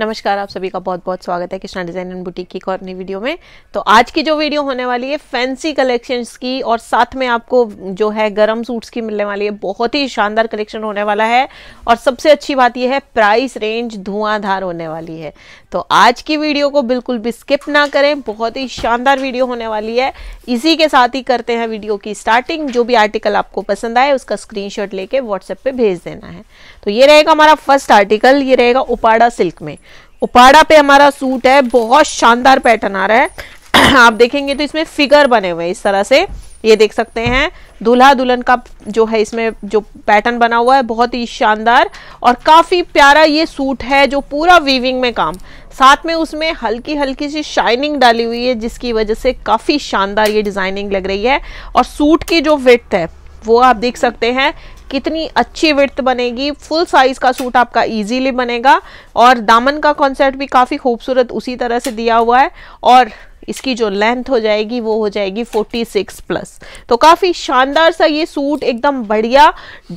नमस्कार आप सभी का बहुत बहुत स्वागत है कृष्णा डिजाइन एंड बुटीक की कॉर्नी वीडियो में तो आज की जो वीडियो होने वाली है फैंसी कलेक्शंस की और साथ में आपको जो है गरम सूट्स की मिलने वाली है बहुत ही शानदार कलेक्शन होने वाला है और सबसे अच्छी बात यह है प्राइस रेंज धुआंधार होने वाली है तो आज की वीडियो को बिल्कुल भी स्किप ना करें बहुत ही शानदार वीडियो होने वाली है इसी के साथ ही करते हैं वीडियो की स्टार्टिंग जो भी आर्टिकल आपको पसंद आए उसका स्क्रीनशॉट लेके व्हाट्सएप पे भेज देना है तो ये रहेगा हमारा फर्स्ट आर्टिकल ये रहेगा उपाड़ा सिल्क में उपाड़ा पे हमारा सूट है बहुत शानदार पैटर्न आ रहा है आप देखेंगे तो इसमें फिगर बने हुए इस तरह से ये देख सकते हैं दूल्हा दुल्हन का जो है इसमें जो पैटर्न बना हुआ है बहुत ही शानदार और काफ़ी प्यारा ये सूट है जो पूरा वीविंग में काम साथ में उसमें हल्की हल्की सी शाइनिंग डाली हुई है जिसकी वजह से काफ़ी शानदार ये डिज़ाइनिंग लग रही है और सूट की जो विथ है वो आप देख सकते हैं कितनी अच्छी विर्थ बनेगी फुल साइज़ का सूट आपका इजीली बनेगा और दामन का कॉन्सेप्ट भी काफ़ी खूबसूरत उसी तरह से दिया हुआ है और इसकी जो लेंथ हो जाएगी वो हो जाएगी 46 प्लस तो काफ़ी शानदार सा ये सूट एकदम बढ़िया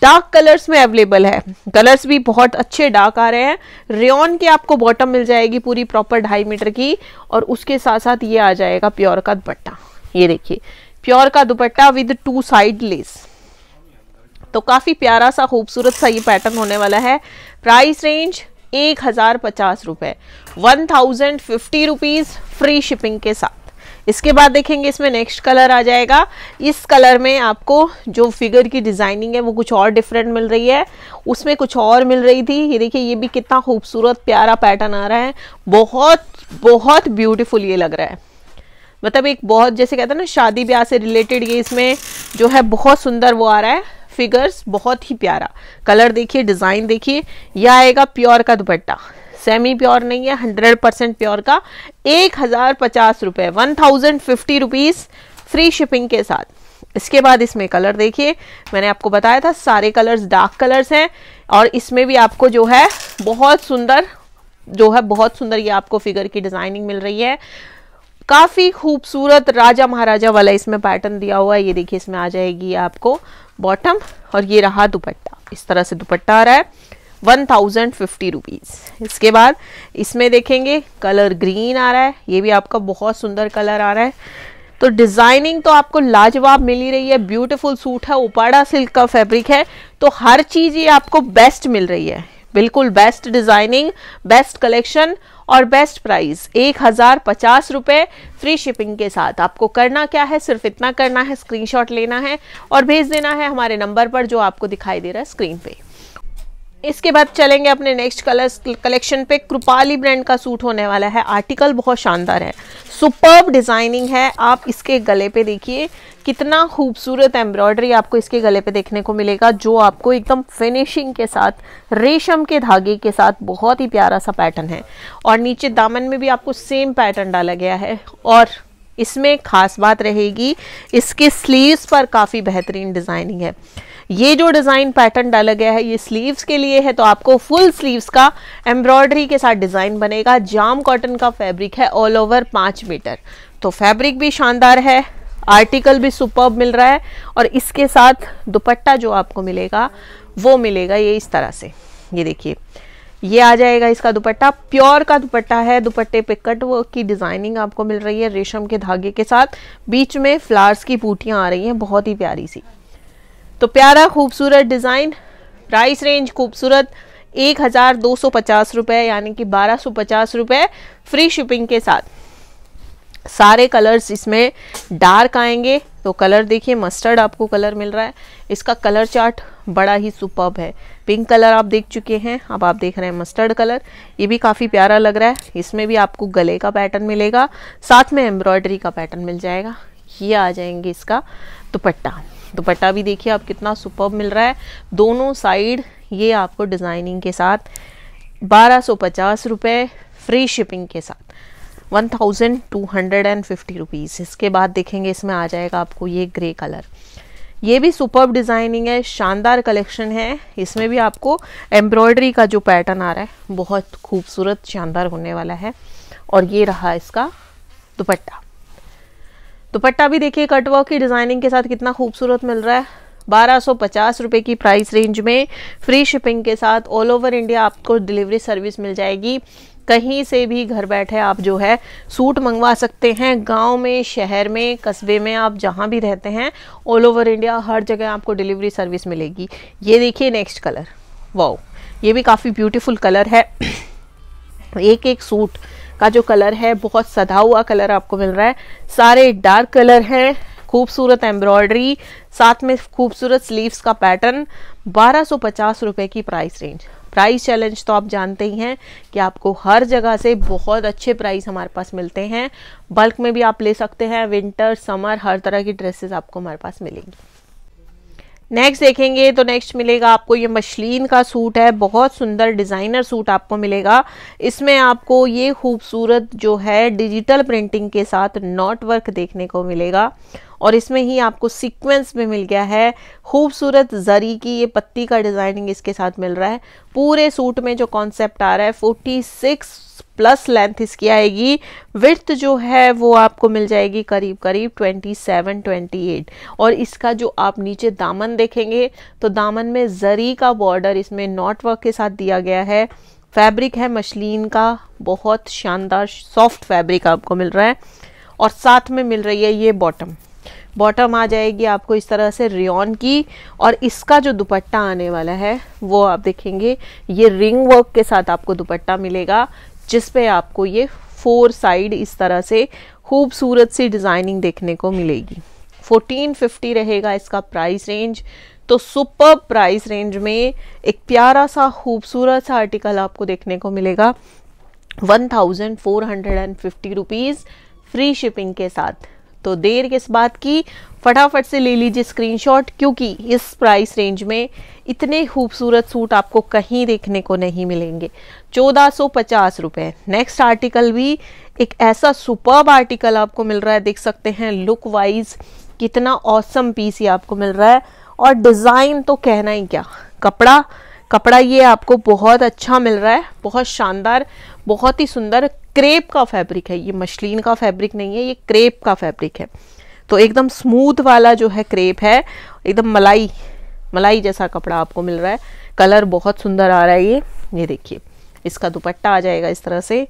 डार्क कलर्स में अवेलेबल है कलर्स भी बहुत अच्छे डार्क आ रहे हैं रेन की आपको बॉटम मिल जाएगी पूरी प्रॉपर ढाई मीटर की और उसके साथ साथ ये आ जाएगा प्योर का दुपट्टा ये देखिए प्योर का दुपट्टा विद टू साइड लेस तो काफ़ी प्यारा सा खूबसूरत सा ये पैटर्न होने वाला है प्राइस रेंज एक हज़ार पचास रुपए one thousand fifty rupees free shipping के साथ इसके बाद देखेंगे इसमें नेक्स्ट कलर आ जाएगा इस कलर में आपको जो फिगर की डिज़ाइनिंग है वो कुछ और डिफरेंट मिल रही है उसमें कुछ और मिल रही थी ये देखिए ये भी कितना खूबसूरत प्यारा पैटर्न आ रहा है बहुत बहुत ब्यूटीफुल ये लग रहा है मतलब एक बहुत जैसे कहते हैं ना शादी ब्याह से रिलेटेड ये इसमें जो है बहुत सुंदर वो आ रहा है फिगर्स बहुत ही प्यारा कलर देखिए डिज़ाइन देखिए यह आएगा प्योर का दुपट्टा सेमी प्योर नहीं है हंड्रेड परसेंट प्योर का एक हज़ार पचास रुपए one thousand fifty rupees free shipping के साथ इसके बाद इसमें कलर देखिए मैंने आपको बताया था सारे कलर्स डार्क कलर्स हैं और इसमें भी आपको जो है बहुत सुंदर जो है बहुत सुंदर ये आपको फिगर की डिज़ाइनिंग मिल रही है काफ़ी खूबसूरत राजा महाराजा वाला इसमें पैटर्न दिया हुआ है ये देखिए इसमें आ जाएगी आपको बॉटम और ये रहा दुपट्टा इस तरह से दुपट्टा आ रहा है वन थाउजेंड फिफ्टी रुपीज़ इसके बाद इसमें देखेंगे कलर ग्रीन आ रहा है ये भी आपका बहुत सुंदर कलर आ रहा है तो डिज़ाइनिंग तो आपको लाजवाब मिल ही रही है ब्यूटीफुल सूट है उपाड़ा सिल्क का फैब्रिक है तो हर चीज़ ये आपको बेस्ट मिल रही है बिल्कुल बेस्ट डिज़ाइनिंग बेस्ट कलेक्शन और बेस्ट प्राइस एक हज़ार पचास रुपए फ्री शिपिंग के साथ आपको करना क्या है सिर्फ इतना करना है स्क्रीनशॉट लेना है और भेज देना है हमारे नंबर पर जो आपको दिखाई दे रहा है स्क्रीन पे इसके बाद चलेंगे अपने नेक्स्ट कलर कलेक्शन पे कृपाली ब्रांड का सूट होने वाला है आर्टिकल बहुत शानदार है सुपर डिज़ाइनिंग है आप इसके गले पे देखिए कितना खूबसूरत एम्ब्रॉयडरी आपको इसके गले पे देखने को मिलेगा जो आपको एकदम फिनिशिंग के साथ रेशम के धागे के साथ बहुत ही प्यारा सा पैटर्न है और नीचे दामन में भी आपको सेम पैटर्न डाला गया है और इसमें खास बात रहेगी इसके स्लीव्स पर काफ़ी बेहतरीन डिज़ाइनिंग है ये जो डिज़ाइन पैटर्न डाला गया है ये स्लीव्स के लिए है तो आपको फुल स्लीव्स का एम्ब्रॉयडरी के साथ डिज़ाइन बनेगा जाम कॉटन का फैब्रिक है ऑल ओवर पाँच मीटर तो फैब्रिक भी शानदार है आर्टिकल भी सुपर मिल रहा है और इसके साथ दुपट्टा जो आपको मिलेगा वो मिलेगा ये इस तरह से ये देखिए ये आ जाएगा इसका दुपट्टा प्योर का दुपट्टा है दुपट्टे पे कट वर्क की डिज़ाइनिंग आपको मिल रही है रेशम के धागे के साथ बीच में फ्लावर्स की बूटियाँ आ रही हैं बहुत ही प्यारी सी तो प्यारा खूबसूरत डिज़ाइन प्राइस रेंज खूबसूरत एक हज़ार दो सौ पचास रुपये यानी कि बारह सौ पचास रुपये फ्री शिपिंग के साथ सारे कलर्स इसमें डार्क आएंगे तो कलर देखिए मस्टर्ड आपको कलर मिल रहा है इसका कलर चार्ट बड़ा ही सुपर्ब है पिंक कलर आप देख चुके हैं अब आप देख रहे हैं मस्टर्ड कलर ये भी काफ़ी प्यारा लग रहा है इसमें भी आपको गले का पैटर्न मिलेगा साथ में एम्ब्रॉयडरी का पैटर्न मिल जाएगा ये आ जाएंगे इसका दुपट्टा दुपट्टा भी देखिए आप कितना सुपर मिल रहा है दोनों साइड ये आपको डिज़ाइनिंग के साथ बारह सौ पचास रुपये फ्री शिपिंग के साथ one thousand two hundred and fifty rupees इसके बाद देखेंगे इसमें आ जाएगा आपको ये ग्रे कलर ये भी सुपर डिज़ाइनिंग है शानदार कलेक्शन है इसमें भी आपको एम्ब्रॉयडरी का जो पैटर्न आ रहा है बहुत खूबसूरत शानदार होने वाला है और ये रहा इसका दुपट्टा दुपट्टा भी देखिए कटवर्क की डिज़ाइनिंग के साथ कितना खूबसूरत मिल रहा है बारह सौ पचास रुपए की प्राइस रेंज में फ्री शिपिंग के साथ ऑल ओवर इंडिया आपको डिलीवरी सर्विस मिल जाएगी कहीं से भी घर बैठे आप जो है सूट मंगवा सकते हैं गांव में शहर में कस्बे में आप जहां भी रहते हैं ऑल ओवर इंडिया हर जगह आपको डिलीवरी सर्विस मिलेगी ये देखिए नेक्स्ट कलर वाओ ये भी काफ़ी ब्यूटीफुल कलर है एक एक सूट का जो कलर है बहुत सदा हुआ कलर आपको मिल रहा है सारे डार्क कलर हैं खूबसूरत एम्ब्रॉयडरी साथ में खूबसूरत स्लीव्स का पैटर्न बारह सौ की प्राइस रेंज प्राइस चैलेंज तो आप जानते ही हैं कि आपको हर जगह से बहुत अच्छे प्राइस हमारे पास मिलते हैं बल्क में भी आप ले सकते हैं विंटर समर हर तरह की ड्रेसेस आपको हमारे पास मिलेंगी नेक्स्ट देखेंगे तो नेक्स्ट मिलेगा आपको ये मशलिन का सूट है बहुत सुंदर डिज़ाइनर सूट आपको मिलेगा इसमें आपको ये खूबसूरत जो है डिजिटल प्रिंटिंग के साथ नॉट वर्क देखने को मिलेगा और इसमें ही आपको सीक्वेंस में मिल गया है खूबसूरत जरी की ये पत्ती का डिज़ाइनिंग इसके साथ मिल रहा है पूरे सूट में जो कॉन्सेप्ट आ रहा है फोर्टी सिक्स प्लस लेंथ इसकी आएगी विर्थ जो है वो आपको मिल जाएगी करीब करीब 27 28 और इसका जो आप नीचे दामन देखेंगे तो दामन में जरी का बॉर्डर इसमें नॉट वर्क के साथ दिया गया है फैब्रिक है मशलिन का बहुत शानदार सॉफ्ट फैब्रिक आपको मिल रहा है और साथ में मिल रही है ये बॉटम बॉटम आ जाएगी आपको इस तरह से रियॉन की और इसका जो दुपट्टा आने वाला है वो आप देखेंगे ये रिंग वर्क के साथ आपको दुपट्टा मिलेगा जिसपे आपको ये फोर साइड इस तरह से खूबसूरत सी डिज़ाइनिंग देखने को मिलेगी 1450 रहेगा इसका प्राइस रेंज तो सुपर प्राइस रेंज में एक प्यारा सा खूबसूरत सा आर्टिकल आपको देखने को मिलेगा one thousand four hundred and fifty rupees free shipping के साथ तो देर किस बात की फटाफट से ले लीजिए स्क्रीनशॉट क्योंकि इस प्राइस रेंज में इतने खूबसूरत सूट आपको कहीं देखने को नहीं मिलेंगे चौदह सौ पचास रुपए नेक्स्ट आर्टिकल भी एक ऐसा सुपर्ब आर्टिकल आपको मिल रहा है देख सकते हैं लुक वाइज कितना औसम पीस ये आपको मिल रहा है और डिज़ाइन तो कहना ही क्या कपड़ा कपड़ा ये आपको बहुत अच्छा मिल रहा है बहुत शानदार बहुत ही सुंदर क्रेप का फैब्रिक है ये मशलिन का फैब्रिक नहीं है ये क्रेप का फैब्रिक है तो एकदम स्मूथ वाला जो है क्रेप है एकदम मलाई मलाई जैसा कपड़ा आपको मिल रहा है कलर बहुत सुंदर आ रहा है ये ये देखिए इसका दुपट्टा आ जाएगा इस तरह से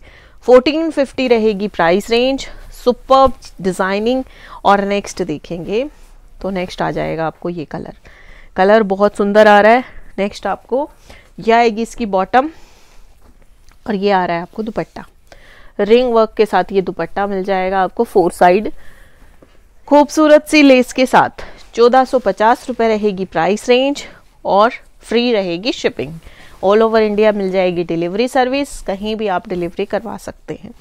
1450 रहेगी प्राइस रेंज सुपर डिज़ाइनिंग और नेक्स्ट देखेंगे तो नेक्स्ट आ जाएगा आपको ये कलर कलर बहुत सुंदर आ रहा है नेक्स्ट आपको यह आएगी इसकी बॉटम और ये आ रहा है आपको दुपट्टा रिंग वर्क के साथ ये दुपट्टा मिल जाएगा आपको फोर साइड खूबसूरत सी लेस के साथ चौदह सौ पचास रुपये रहेगी प्राइस रेंज और फ्री रहेगी शिपिंग ऑल ओवर इंडिया मिल जाएगी डिलीवरी सर्विस कहीं भी आप डिलीवरी करवा सकते हैं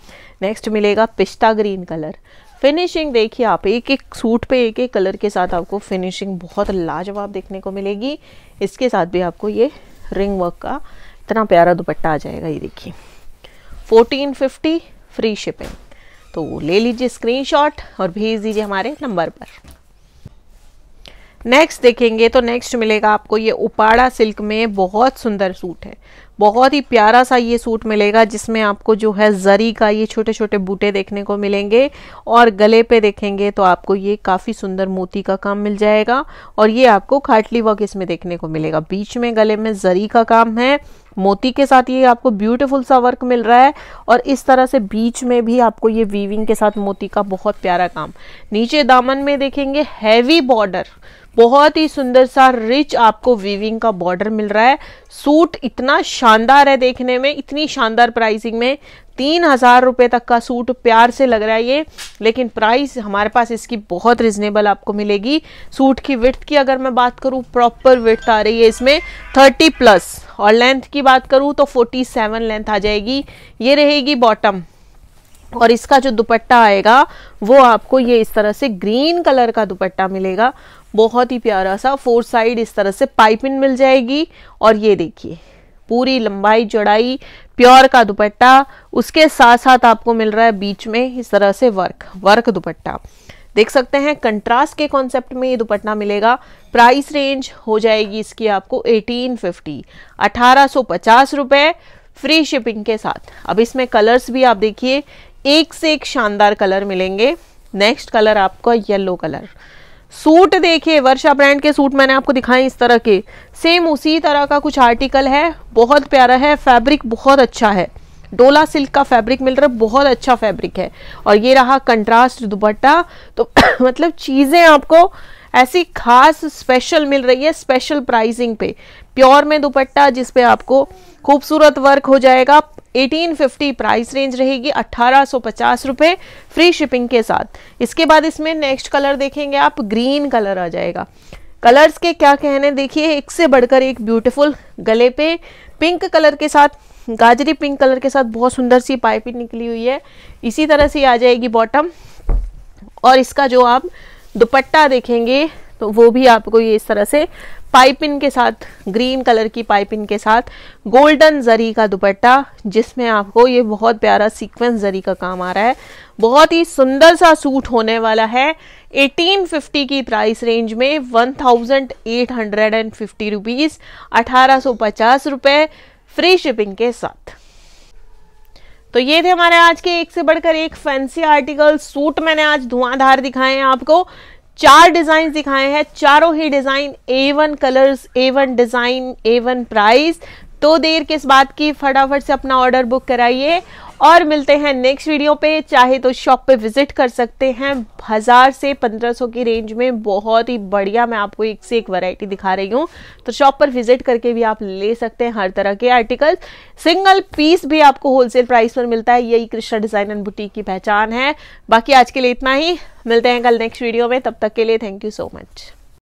नेक्स्ट मिलेगा पिस्ता ग्रीन कलर फिनिशिंग देखिए आप एक एक सूट पे एक एक कलर के साथ आपको फिनिशिंग बहुत लाजवाब देखने को मिलेगी इसके साथ भी आपको ये रिंग वर्क का कितना प्यारा दुपट्टा आ जाएगा ये देखिए 1450 फ्री शिपिंग तो ले लीजिए स्क्रीनशॉट और भेज दीजिए हमारे नंबर पर नेक्स्ट देखेंगे तो नेक्स्ट मिलेगा आपको ये उपाड़ा सिल्क में बहुत सुंदर सूट है बहुत ही प्यारा सा ये सूट मिलेगा जिसमें आपको जो है जरी का ये छोटे छोटे बूटे देखने को मिलेंगे और गले पे देखेंगे तो आपको ये काफ़ी सुंदर मोती का काम मिल जाएगा और ये आपको खाटली वर्क इसमें देखने को मिलेगा बीच में गले में जरी का काम है मोती के साथ ये आपको ब्यूटीफुल सा वर्क मिल रहा है और इस तरह से बीच में भी आपको ये वीविंग के साथ मोती का बहुत प्यारा काम नीचे दामन में देखेंगे हैवी बॉर्डर बहुत ही सुंदर सा रिच आपको वीविंग का बॉर्डर मिल रहा है सूट इतना शानदार है देखने में इतनी शानदार प्राइसिंग में तीन हज़ार रुपये तक का सूट प्यार से लग रहा है ये लेकिन प्राइस हमारे पास इसकी बहुत रिजनेबल आपको मिलेगी सूट की विथ की अगर मैं बात करूँ प्रॉपर विथ आ रही है इसमें थर्टी प्लस और लेंथ की बात करूँ तो फोर्टी सेवन लेंथ आ जाएगी ये रहेगी बॉटम और इसका जो दुपट्टा आएगा वो आपको ये इस तरह से ग्रीन कलर का दुपट्टा मिलेगा बहुत ही प्यारा सा फोर साइड इस तरह से पाइपिंग मिल जाएगी और ये देखिए पूरी लंबाई चौड़ाई प्योर का दुपट्टा उसके साथ साथ आपको मिल रहा है बीच में इस तरह से वर्क वर्क दुपट्टा देख सकते हैं कंट्रास्ट के कॉन्सेप्ट में ये दुपट्टा मिलेगा प्राइस रेंज हो जाएगी इसकी आपको 1850 फिफ्टी रुपए फ्री शिपिंग के साथ अब इसमें कलर्स भी आप देखिए एक से एक शानदार कलर मिलेंगे नेक्स्ट कलर आपको येलो कलर सूट देखिए वर्षा ब्रांड के सूट मैंने आपको दिखाए इस तरह के सेम उसी तरह का कुछ आर्टिकल है बहुत प्यारा है फैब्रिक बहुत अच्छा है डोला सिल्क का फैब्रिक मिल रहा है बहुत अच्छा फैब्रिक है और ये रहा कंट्रास्ट दुपट्टा तो मतलब चीज़ें आपको ऐसी खास स्पेशल मिल रही है स्पेशल प्राइसिंग पे प्योर में दुपट्टा जिसपे आपको खूबसूरत वर्क हो जाएगा 1850 प्राइस रेंज रहेगी अट्ठारह सौ फ्री शिपिंग के साथ इसके बाद इसमें नेक्स्ट कलर देखेंगे आप ग्रीन कलर आ जाएगा कलर्स के क्या कहने देखिए एक से बढ़कर एक ब्यूटीफुल गले पे पिंक कलर के साथ गाजरी पिंक कलर के साथ बहुत सुंदर सी पाइपिंग निकली हुई है इसी तरह से आ जाएगी बॉटम और इसका जो आप दुपट्टा देखेंगे तो वो भी आपको ये इस तरह से पाइपिन के साथ ग्रीन कलर की पाइपिन के साथ गोल्डन जरी का दुपट्टा जिसमें आपको ये बहुत प्यारा सीक्वेंस जरी का काम आ रहा है बहुत ही सुंदर सा सूट होने वाला है 1850 की प्राइस रेंज में 1850 फिफ्टी रुपीज़ अठारह फ्री शिपिंग के साथ तो ये थे हमारे आज के एक से बढ़कर एक फैंसी आर्टिकल सूट मैंने आज धुआंधार दिखाए हैं आपको चार डिजाइन दिखाए हैं चारों ही design A one colours A one design A one price तो देर किस बात की फटाफट से अपना ऑर्डर बुक कराइए और मिलते हैं नेक्स्ट वीडियो पे चाहे तो शॉप पे विजिट कर सकते हैं हज़ार से पंद्रह सौ की रेंज में बहुत ही बढ़िया मैं आपको एक से एक वैरायटी दिखा रही हूँ तो शॉप पर विजिट करके भी आप ले सकते हैं हर तरह के आर्टिकल सिंगल पीस भी आपको होलसेल प्राइस पर मिलता है यही कृष्णा डिज़ाइन एंड बुटीक की पहचान है बाकी आज के लिए इतना ही मिलते हैं कल नेक्स्ट वीडियो में तब तक के लिए थैंक यू सो मच